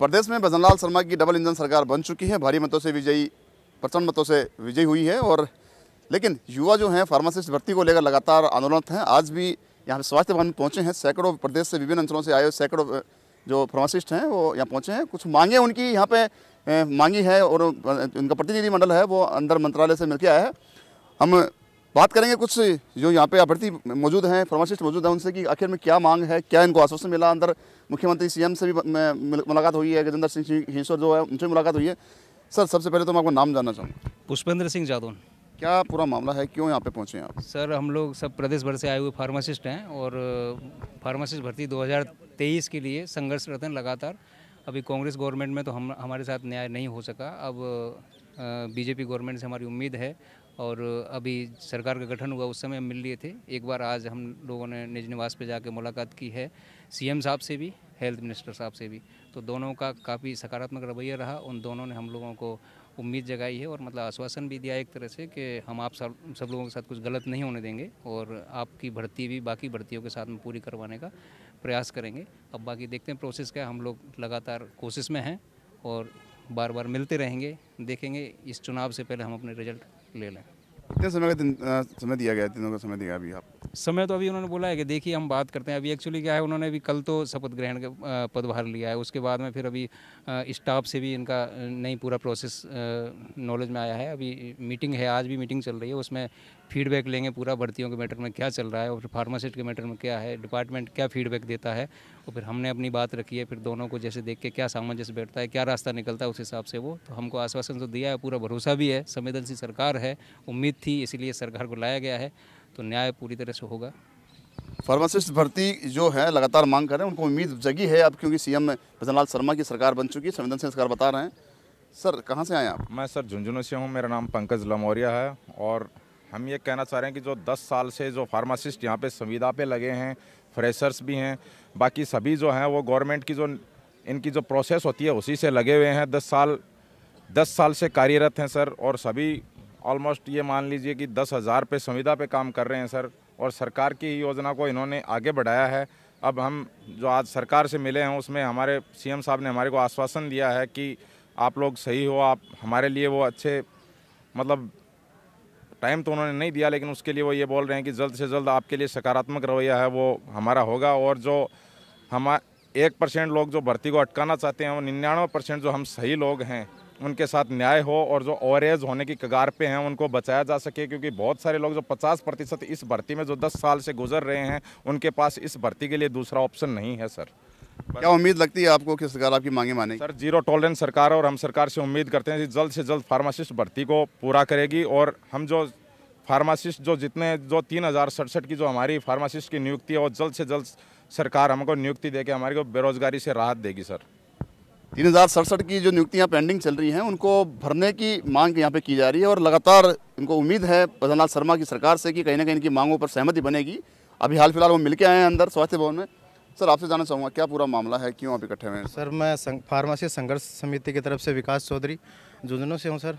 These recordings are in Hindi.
प्रदेश में भजनलाल शर्मा की डबल इंजन सरकार बन चुकी है भारी मतों से विजयी प्रचंड मतों से विजयी हुई है और लेकिन युवा जो हैं फार्मासिस्ट भर्ती को लेकर लगातार आंदोलन हैं आज भी यहाँ स्वास्थ्य भवन पहुँचे हैं सैकड़ों प्रदेश से विभिन्न अंचलों से आए सैकड़ों जो फार्मासिस्ट हैं वो यहाँ पहुँचे हैं कुछ मांगे उनकी यहाँ पे मांगी है और उनका प्रतिनिधिमंडल है वो अंदर मंत्रालय से मिलकर आया है हम बात करेंगे कुछ जो यहाँ पे अभ्यर्थी मौजूद हैं फार्मासिस्ट मौजूद हैं उनसे कि आखिर में क्या मांग है क्या इनको आश्वासन मिला अंदर मुख्यमंत्री सीएम से भी मुलाकात हुई है गजेंद्र सिंह हिंसोर जो है उनसे भी मुलाकात हुई है सर सबसे पहले तो मैं आपका नाम जानना चाहूँगा पुष्पेंद्र सिंह जादौन क्या पूरा मामला है क्यों यहाँ पे पहुँचे हैं आप सर हम लोग सब प्रदेश भर से आए हुए फार्मासिस्ट हैं और फार्मासिस्ट भर्ती 2023 के लिए संघर्षरत हैं लगातार अभी कांग्रेस गवर्नमेंट में तो हम हमारे साथ न्याय नहीं हो सका अब बीजेपी गवर्नमेंट से हमारी उम्मीद है और अभी सरकार का गठन हुआ उस समय हम मिल लिए थे एक बार आज हम लोगों ने निज निवास पर जाकर मुलाकात की है सीएम साहब से भी हेल्थ मिनिस्टर साहब से भी तो दोनों का काफ़ी सकारात्मक रवैया रहा उन दोनों ने हम लोगों को उम्मीद जगाई है और मतलब आश्वासन भी दिया एक तरह से कि हम आप सब सब लोगों के साथ कुछ गलत नहीं होने देंगे और आपकी भर्ती भी बाकी भर्तियों के साथ में पूरी करवाने का प्रयास करेंगे अब बाकी देखते हैं प्रोसेस क्या हम लोग लगातार कोशिश में हैं और बार बार मिलते रहेंगे देखेंगे इस चुनाव से पहले हम अपने रिजल्ट ले लें कितने समय का समय दिया गया तीनों का समय दिया अभी आप समय तो अभी उन्होंने बोला है कि देखिए हम बात करते हैं अभी एक्चुअली क्या है उन्होंने अभी कल तो शपथ ग्रहण का पदभार लिया है उसके बाद में फिर अभी स्टाफ से भी इनका नई पूरा प्रोसेस नॉलेज में आया है अभी मीटिंग है आज भी मीटिंग चल रही है उसमें फीडबैक लेंगे पूरा भर्तियों के मैटर में क्या चल रहा है और फिर फार्मासिस्ट के मैटर में क्या है डिपार्टमेंट क्या फीडबैक देता है और फिर हमने अपनी बात रखी है फिर दोनों को जैसे देख के क्या सामंजस्य बैठता है क्या रास्ता निकलता है उस हिसाब से वो तो हमको आश्वासन तो दिया है पूरा भरोसा भी है संवेदनशील सरकार है उम्मीद थी इसीलिए सरकार को लाया गया है तो न्याय पूरी तरह से होगा फार्मासिस्ट भर्ती जो है लगातार मांग कर रहे हैं उनको उम्मीद जगी है अब क्योंकि सीएम भजनलाल शर्मा की सरकार बन चुकी है संवेदनशील सरकार बता रहे हैं सर कहाँ से आए आप मैं सर झुंझुनू से हूँ मेरा नाम पंकज लमौरिया है और हम ये कहना चाह रहे हैं कि जो 10 साल से जो फार्मासिस्ट यहाँ पे संविदा पे लगे हैं फ्रेशर्स भी हैं बाकी सभी जो हैं वो गवर्नमेंट की जो इनकी जो प्रोसेस होती है उसी से लगे हुए हैं दस साल दस साल से कार्यरत हैं सर और सभी ऑलमोस्ट ये मान लीजिए कि दस हज़ार पे संविदा पे काम कर रहे हैं सर और सरकार की योजना को इन्होंने आगे बढ़ाया है अब हम जो आज सरकार से मिले हैं उसमें हमारे सी साहब ने हमारे को आश्वासन दिया है कि आप लोग सही हो आप हमारे लिए वो अच्छे मतलब टाइम तो उन्होंने नहीं दिया लेकिन उसके लिए वो ये बोल रहे हैं कि जल्द से जल्द आपके लिए सकारात्मक रवैया है वो हमारा होगा और जो हम एक परसेंट लोग जो भर्ती को अटकाना चाहते हैं वो निन्यानवे परसेंट जो हम सही लोग हैं उनके साथ न्याय हो और जो ओवरेज होने की कगार पे हैं उनको बचाया जा सके क्योंकि बहुत सारे लोग जो 50 प्रतिशत इस भर्ती में जो 10 साल से गुजर रहे हैं उनके पास इस भर्ती के लिए दूसरा ऑप्शन नहीं है सर क्या उम्मीद लगती है आपको कि सरकार आपकी मांगे माने सर जीरो टॉलरेंस सरकार और हम सरकार से उम्मीद करते हैं कि जल्द से जल्द फार्मासिस्ट भर्ती को पूरा करेगी और हम जो फार्मासिस्ट जो जितने जो तीन हज़ार सड़सठ की जो हमारी फार्मासिस्ट की नियुक्ति है वो जल्द से जल्द सरकार हमको नियुक्ति देके हमारी को बेरोजगारी से राहत देगी सर तीन हज़ार सड़सठ की जो नियुक्तियाँ पेंडिंग चल रही हैं उनको भरने की मांग यहाँ पे की जा रही है और लगातार इनको उम्मीद है बदरनाथ शर्मा की सरकार से कि कहीं ना कहीं इनकी मांगों पर सहमति बनेगी अभी हाल फिलहाल वो मिलके आए हैं अंदर स्वास्थ्य भवन में सर आपसे जानना चाहूँगा क्या पूरा मामला है क्यों आप इकट्ठे हुए हैं सर मैं संग, फार्मासी संघर्ष समिति की तरफ से विकास चौधरी झुंझुनू से हूँ सर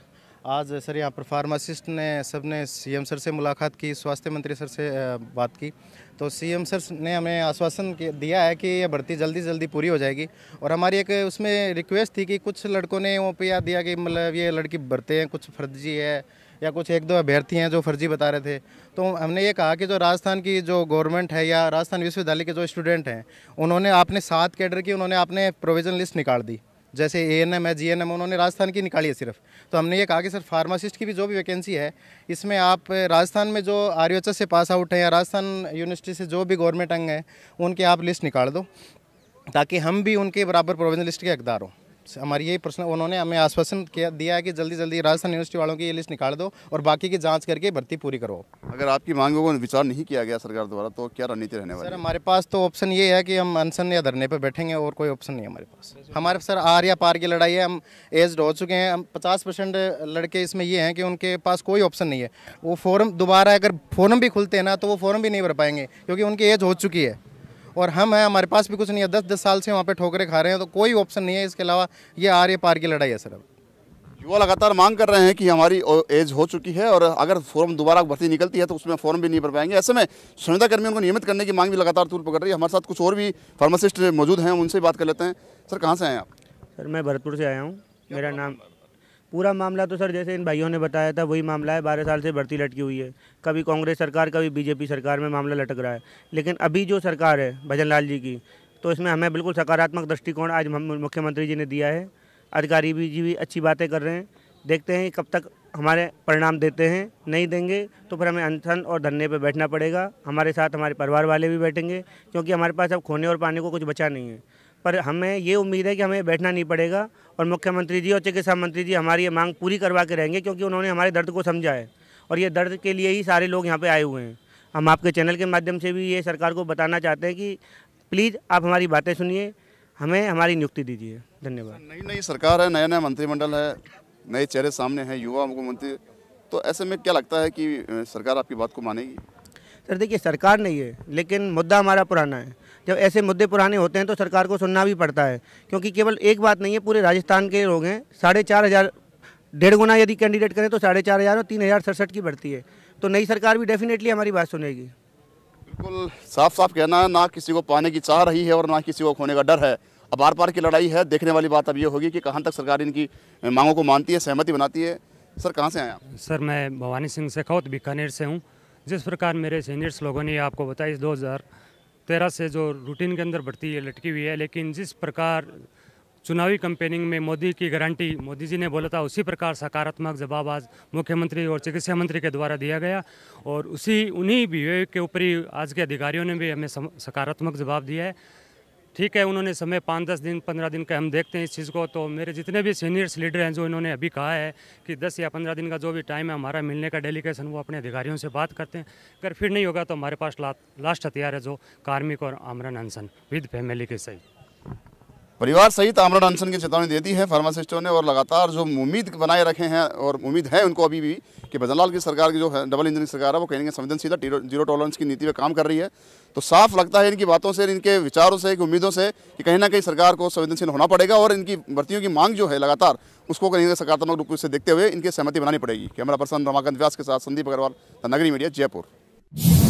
आज सर यहाँ पर फार्मासिस्ट ने सब ने सी सर से मुलाकात की स्वास्थ्य मंत्री सर से बात की तो सी सर ने हमें आश्वासन दिया है कि ये भर्ती जल्दी जल्दी पूरी हो जाएगी और हमारी एक उसमें रिक्वेस्ट थी कि कुछ लड़कों ने वो पे दिया कि मतलब ये लड़की भरते हैं कुछ फर्जी है या कुछ एक दो अभ्यर्थी हैं जो फर्जी बता रहे थे तो हमने ये कहा कि जो राजस्थान की जो गवर्नमेंट है या राजस्थान विश्वविद्यालय के जो स्टूडेंट हैं उन्होंने आपने सात कैडर की उन्होंने आपने प्रोविज़न लिस्ट निकाल दी जैसे ए एन एम है जी एन एम उन्होंने राजस्थान की निकाली है सिर्फ तो हमने ये कहा कि सर फार्मासिस्ट की भी जो भी वैकेंसी है इसमें आप राजस्थान में जो आर से पास आउट हैं या राजस्थान यूनिवर्सिटी से जो भी गवर्नमेंट अंग हैं उनके आप लिस्ट निकाल दो ताकि हम भी उनके बराबर प्रोविजन लिस्ट के हकदार हों हमारी यही प्रश्न उन्होंने हमें आश्वासन किया दिया है कि जल्दी जल्दी राजस्थान यूनिवर्सिटी वालों की ये लिस्ट निकाल दो और बाकी की जाँच करके भर्ती पूरी करो अगर आपकी मांगों को विचार नहीं किया गया सरकार द्वारा तो क्या रणनीति रहने वाली सर हमारे पास तो ऑप्शन ये है कि हम अनशन या धरने पर बैठेंगे और कोई ऑप्शन नहीं हमारे पास हमारे सर आर या पार की लड़ाई है हम एज हो चुके हैं हम पचास परसेंट लड़के इसमें ये हैं कि उनके पास कोई ऑप्शन नहीं है वो फॉरम दोबारा अगर फॉर्म भी खुलते हैं ना तो वो फॉर्म भी नहीं भर पाएंगे क्योंकि उनकी एज हो चुकी है और हम हैं हमारे पास भी कुछ नहीं है दस दस साल से वहाँ पर ठोकरे खा रहे हैं तो कोई ऑप्शन नहीं है इसके अलावा ये आर्य पार की लड़ाई है सर अब युवा लगातार मांग कर रहे हैं कि हमारी एज हो चुकी है और अगर फॉर्म दोबारा भर्ती निकलती है तो उसमें फॉर्म भी नहीं भर पाएंगे ऐसे में संविदा कर्मियों को नियमित करने की मांग भी लगातार तूल पकड़ रही है हमारे साथ कुछ और भी फार्मासिस्ट मौजूद हैं उनसे बात कर लेते हैं सर कहाँ से आए आप सर मैं भरतपुर से आया हूँ मेरा नाम पूरा मामला तो सर जैसे इन भाइयों ने बताया था वही मामला है बारह साल से भर्ती लटकी हुई है कभी कांग्रेस सरकार कभी बीजेपी सरकार में मामला लटक रहा है लेकिन अभी जो सरकार है भजन लाल जी की तो इसमें हमें बिल्कुल सकारात्मक दृष्टिकोण आज मुख्यमंत्री जी ने दिया है अधिकारी भी जी भी अच्छी बातें कर रहे हैं देखते हैं कब तक हमारे परिणाम देते हैं नहीं देंगे तो फिर हमें अनशन और धरने पर बैठना पड़ेगा हमारे साथ हमारे परिवार वाले भी बैठेंगे क्योंकि हमारे पास अब खोने और पाने को कुछ बचा नहीं है पर हमें ये उम्मीद है कि हमें बैठना नहीं पड़ेगा और मुख्यमंत्री जी और चिकित्सा मंत्री जी हमारी ये मांग पूरी करवा के रहेंगे क्योंकि उन्होंने हमारे दर्द को समझा है और ये दर्द के लिए ही सारे लोग यहाँ पे आए हुए हैं हम आपके चैनल के माध्यम से भी ये सरकार को बताना चाहते हैं कि प्लीज़ आप हमारी बातें सुनिए हमें हमारी नियुक्ति दीजिए धन्यवाद नई नई सरकार है नया नया मंत्रिमंडल है नए चेहरे सामने हैं युवा मुख्यमंत्री तो ऐसे में क्या लगता है कि सरकार आपकी बात को मानेगी सर देखिए सरकार नहीं है लेकिन मुद्दा हमारा पुराना है जब ऐसे मुद्दे पुराने होते हैं तो सरकार को सुनना भी पड़ता है क्योंकि केवल एक बात नहीं है पूरे राजस्थान के लोग हैं साढ़े चार हज़ार डेढ़ गुना यदि कैंडिडेट करें तो साढ़े चार हज़ार और तीन हज़ार सड़सठ की बढ़ती है तो नई सरकार भी डेफिनेटली हमारी बात सुनेगी बिल्कुल साफ साफ कहना है ना किसी को पाने की चाह रही है और ना किसी को खोने का डर है अब आर पार की लड़ाई है देखने वाली बात अब ये होगी कि कहाँ तक सरकार इनकी मांगों को मानती है सहमति बनाती है सर कहाँ से आए आप सर मैं भवानी सिंह शेखावत बीकानेर से हूँ जिस प्रकार मेरे सीनियर्स लोगों ने आपको बताया इस हज़ार तेरह से जो रूटीन के अंदर बढ़ती है लटकी हुई है लेकिन जिस प्रकार चुनावी कंपेनिंग में मोदी की गारंटी मोदी जी ने बोला था उसी प्रकार सकारात्मक जवाब आज मुख्यमंत्री और चिकित्सा मंत्री के द्वारा दिया गया और उसी उन्हीं बिहेव के ऊपर ही आज के अधिकारियों ने भी हमें सकारात्मक जवाब दिया है ठीक है उन्होंने समय पाँच दस दिन पंद्रह दिन का हम देखते हैं इस चीज़ को तो मेरे जितने भी सीनियर्स लीडर हैं जो इन्होंने अभी कहा है कि दस या पंद्रह दिन का जो भी टाइम है हमारा मिलने का डेलीगेशन वो अपने अधिकारियों से बात करते हैं अगर फिर नहीं होगा तो हमारे पास ला, लास्ट हथियार है जो कार्मिक और आमरन अनसन विद फैमिली के सही परिवार सहित आमरण अनशन की चेतावनी दे दी है फार्मासिस्टों ने और लगातार जो उम्मीद बनाए रखे हैं और उम्मीद है उनको अभी भी कि भजनलाल की सरकार की जो है डबल इंजन की सरकार है वो कहेंगे संवेदनशीलता जीरो टॉलरेंस की नीति पर काम कर रही है तो साफ लगता है इनकी बातों से इनके विचारों से इनकी उम्मीदों से कि कहीं ना कहीं सरकार को संवेदनशील होना पड़ेगा और इनकी भर्तियों की मांग जो है लगातार उसको कहीं सकारात्मक रूप से देखते हुए इनकी सहमति बनानी पड़ेगी कैमरा पर्सन रमाकांत व्यास के साथ संदीप अग्रवाल नगरी मीडिया जयपुर